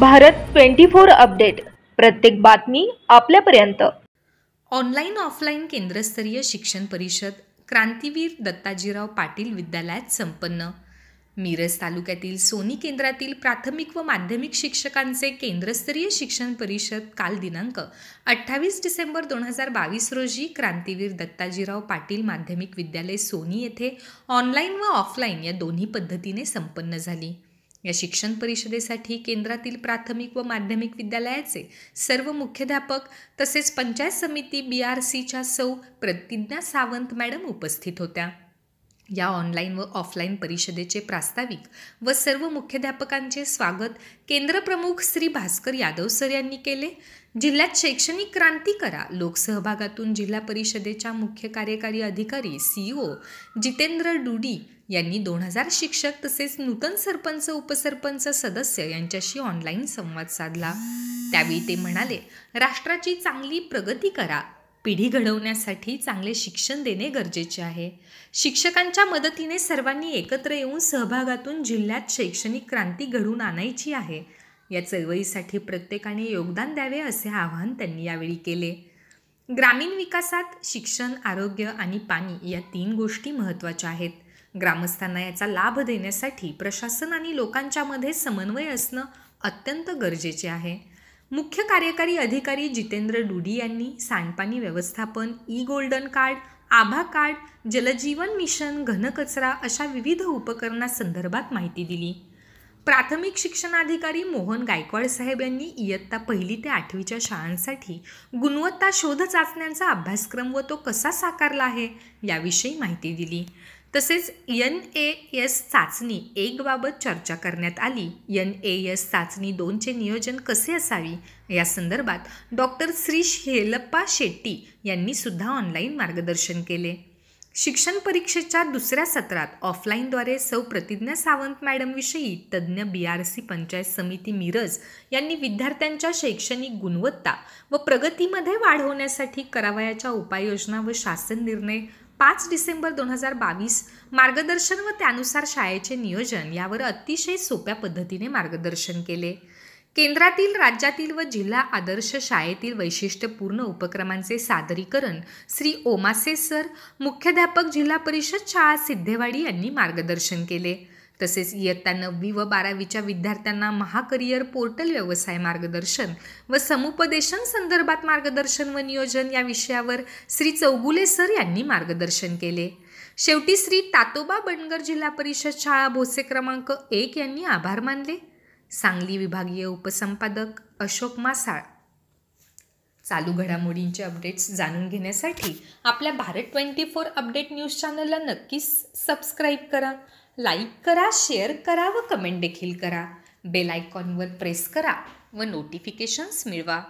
Bharat twenty four update प्रत्येक बातमी आपल्यापर्यंत ऑनलाईन ऑफलाईन केंद्रस्तरीय शिक्षण परिषद क्रांतीवीर दत्ताजीराव पाटील विद्यालयात संपन्न मिरज तालुक्यातील सोनी केंद्रातील प्राथमिक व माध्यमिक शिक्षकांचे केंद्रस्तरीय शिक्षण परिषद काल दिनांक अठ्ठावीस डिसेंबर दोन हजार बावीस रोजी क्रांतीवीर दत्ताजीराव पाटील माध्यमिक विद्यालय सोनी येथे ऑनलाईन व ऑफलाईन या दोन्ही पद्धतीने संपन्न झाली या शिक्षण परिषदेसाठी केंद्रातील प्राथमिक व माध्यमिक विद्यालयाचे सर्व मुख्याध्यापक तसेच पंचायत समिती बी आर सीच्या सौ प्रतिज्ञा सावंत मॅडम उपस्थित होत्या या ऑनलाईन व ऑफलाईन परिषदेचे प्रास्ताविक व सर्व मुख्याध्यापकांचे स्वागत केंद्रप्रमुख श्री भास्कर यादव सर यांनी केले जिल्ह्यात शैक्षणिक क्रांती करा लोकसहभागातून जिल्हा परिषदेच्या मुख्य कार्यकारी अधिकारी सीईओ e जितेंद्र डुडी यांनी दोन हजार शिक्षक तसेच नूतन सरपंच उपसरपंच सदस्य यांच्याशी ऑनलाईन संवाद साधला त्यावेळी ते म्हणाले राष्ट्राची चांगली प्रगती करा पिढी घडवण्यासाठी चांगले शिक्षण देणे गरजेचे आहे शिक्षकांच्या मदतीने सर्वांनी एकत्र येऊन सहभागातून जिल्ह्यात शैक्षणिक क्रांती घडवून आणायची आहे या चळवळीसाठी प्रत्येकाने योगदान द्यावे असे आवाहन त्यांनी यावेळी केले ग्रामीण विकासात शिक्षण आरोग्य आणि पाणी या तीन गोष्टी महत्त्वाच्या आहेत ग्रामस्थांना याचा लाभ देण्यासाठी प्रशासन आणि लोकांच्यामध्ये समन्वय असणं अत्यंत गरजेचे आहे मुख्य कार्यकारी अधिकारी जितेंद्र डुडी यांनी सांडपाणी व्यवस्थापन ई गोल्डन कार्ड आभा कार्ड जलजीवन मिशन घनकचरा अशा विविध उपकरणासंदर्भात माहिती दिली प्राथमिक शिक्षणाधिकारी मोहन गायकवाड साहेब यांनी इयत्ता पहिली ते आठवीच्या शाळांसाठी गुणवत्ता शोध चाचण्यांचा अभ्यासक्रम व तो कसा साकारला आहे याविषयी माहिती दिली तसेच यन ए एस चाचणी एकबाबत चर्चा करण्यात आली यन ए एस चाचणी दोनचे नियोजन कसे असावी या संदर्भात डॉक्टर श्री शेलप्पा शेट्टी यांनी सुद्धा ऑनलाईन मार्गदर्शन केले शिक्षण परीक्षेच्या दुसऱ्या सत्रात ऑफलाईनद्वारे सौ प्रतिज्ञा सावंत मॅडमविषयी तज्ज्ञ बी आर सी पंचायत समिती मिरज यांनी विद्यार्थ्यांच्या शैक्षणिक गुणवत्ता व प्रगतीमध्ये वाढवण्यासाठी करावयाच्या उपाययोजना व शासन निर्णय पाच डिसेंबर दोन हजार बावीस मार्गदर्शन व त्यानुसार शाळेचे नियोजन यावर अतिशय सोप्या पद्धतीने मार्गदर्शन केले केंद्रातील राज्यातील व जिल्हा आदर्श शाळेतील वैशिष्ट्यपूर्ण उपक्रमांचे सादरीकरण श्री ओमासे सर मुख्याध्यापक जिल्हा परिषद शाळा सिद्धेवाडी यांनी मार्गदर्शन केले तसेच इयत्ता नववी व बारावीच्या विद्यार्थ्यांना महाकरिअर पोर्टल व्यवसाय मार्गदर्शन व समुपदेशन संदर्भात मार्गदर्शन व नियोजन या विषयावर श्री चौगुले सर यांनी मार्गदर्शन केले शेवटी श्री तातोबा बनगर जिल्हा परिषद शाळा भोसे क्रमांक एक यांनी आभार मानले सांगली विभागीय उपसंपादक अशोक मासाळ चालू घडामोडींचे अपडेट्स जाणून घेण्यासाठी आपल्या Bharat twenty four update news चॅनलला नक्कीच सबस्क्राईब करा लाईक करा शेअर करा व कमेंट देखील करा बेल आयकॉनवर प्रेस करा व नोटिफिकेशन्स मिळवा